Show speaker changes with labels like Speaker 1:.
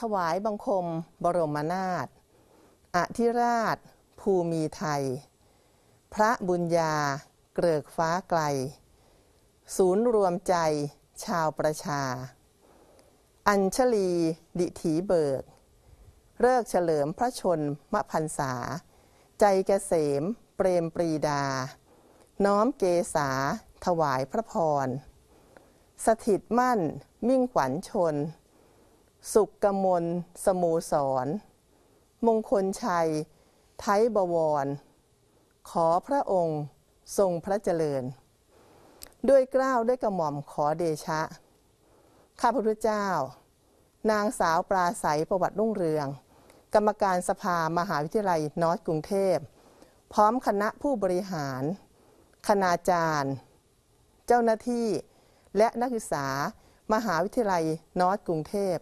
Speaker 1: ถวายบังคมบรมนา
Speaker 2: ถอธิราช ภูมีไทย พระบุญญา เกลือกฟ้าไกล ศูนย์รวมใจ ชาวประชา อัญชลี ดิถีเบิกเลิกเฉลิมพระชนมพันษา ใจเกษม เปรมปรีดา น้อมเกษาถวายพระพร สถิตมั่น มิ่งขวัญชนสุกกมลสมูสรมงคลชัย ไทยบวร ขอพระองค์ ทรงพระเจริญ ด้วยกล้าวด้วยกระหม่อมขอเดชะข้าพระพุทธเจ้า นางสาวปราศัย ประวัติรุ่งเรือง กรรมการสภามหาวิทยาลัยนอตกรุงเทพพร้อมคณะผู้บริหาร คณาจารย์ เจ้าหน้าที่และนักศึกษามห
Speaker 1: าวิทยาลัยนอตกรุงเทพ